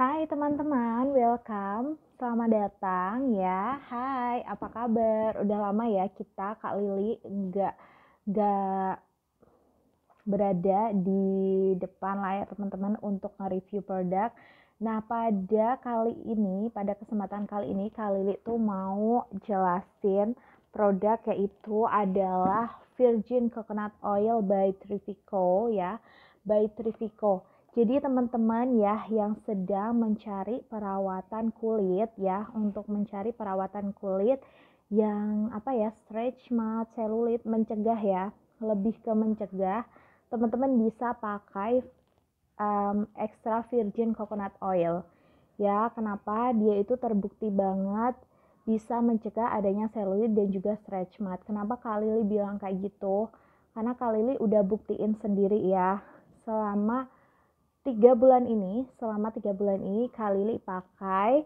Hai teman-teman, welcome. Selamat datang ya. Hai, apa kabar? Udah lama ya kita Kak Lili nggak nggak berada di depan layar teman-teman untuk nge-review produk. Nah, pada kali ini, pada kesempatan kali ini, Kak Lili tuh mau jelasin produk yaitu adalah Virgin Coconut Oil by Trifico ya, by Trifico. Jadi teman-teman ya yang sedang mencari perawatan kulit ya untuk mencari perawatan kulit yang apa ya stretch mark, celulit, mencegah ya, lebih ke mencegah, teman-teman bisa pakai um, extra virgin coconut oil. Ya, kenapa dia itu terbukti banget bisa mencegah adanya selulit dan juga stretch mark. Kenapa Kalili bilang kayak gitu? Karena Kalili udah buktiin sendiri ya, selama tiga bulan ini selama tiga bulan ini Kak Lili pakai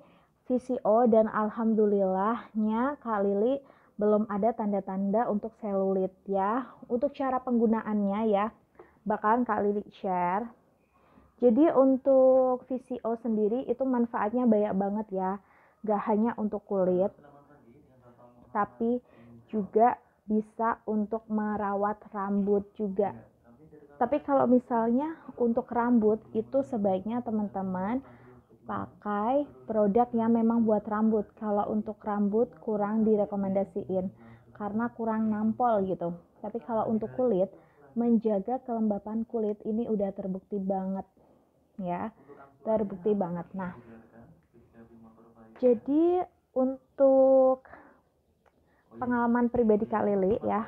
VCO dan alhamdulillahnya Kak Lili belum ada tanda-tanda untuk selulit ya untuk cara penggunaannya ya bahkan Kak Lili share jadi untuk VCO sendiri itu manfaatnya banyak banget ya gak hanya untuk kulit tapi juga bisa untuk merawat rambut juga tapi kalau misalnya untuk rambut itu sebaiknya teman-teman pakai produk yang memang buat rambut. Kalau untuk rambut kurang direkomendasiin karena kurang nampol gitu. Tapi kalau untuk iya. kulit menjaga kelembapan kulit ini udah terbukti banget ya. Terbukti iya. banget. Nah, iya kan? jadi untuk oh, pengalaman pribadi Kak Lili ya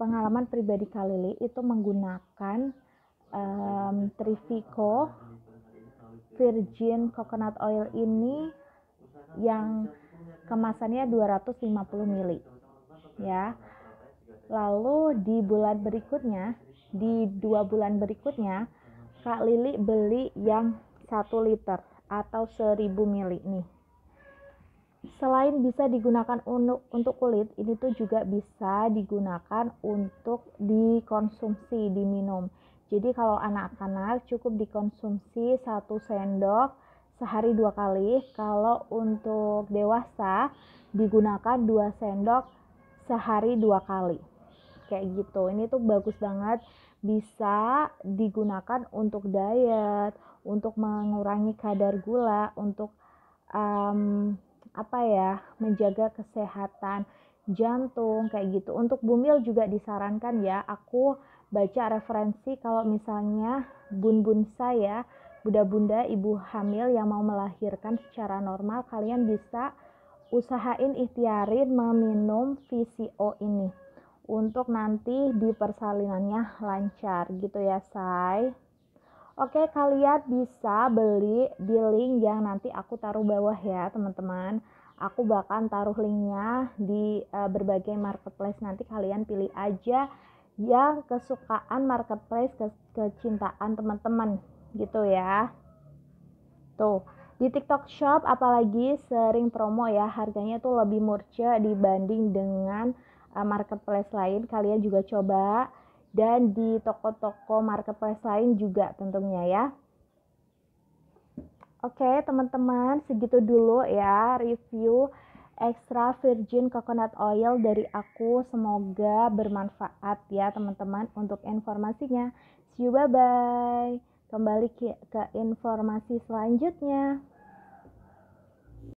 pengalaman pribadi Kalili itu menggunakan um, Trifico Virgin Coconut Oil ini yang kemasannya 250 ml ya. Lalu di bulan berikutnya, di dua bulan berikutnya, Kak Lili beli yang 1 liter atau 1000 ml nih selain bisa digunakan untuk kulit, ini tuh juga bisa digunakan untuk dikonsumsi, diminum. Jadi kalau anak-anak cukup dikonsumsi satu sendok sehari dua kali. Kalau untuk dewasa digunakan dua sendok sehari dua kali. Kayak gitu. Ini tuh bagus banget bisa digunakan untuk diet, untuk mengurangi kadar gula, untuk um, apa ya menjaga kesehatan jantung kayak gitu. Untuk bumil juga disarankan ya, aku baca referensi kalau misalnya bun-bun saya, bunda-bunda, ibu hamil yang mau melahirkan secara normal, kalian bisa usahain ikhtiarin meminum VCO ini untuk nanti di persalinannya lancar gitu ya, say. Oke, kalian bisa beli di link yang nanti aku taruh bawah ya, teman-teman. Aku bahkan taruh linknya di uh, berbagai marketplace nanti kalian pilih aja yang kesukaan marketplace ke kecintaan teman-teman gitu ya. Tuh, di TikTok Shop apalagi sering promo ya, harganya tuh lebih murce dibanding dengan eh, marketplace lain. Kalian juga coba dan di toko-toko marketplace lain juga tentunya ya. Oke, teman-teman, segitu dulu ya review extra virgin coconut oil dari aku. Semoga bermanfaat ya teman-teman untuk informasinya. See you bye-bye. Kembali ke informasi selanjutnya.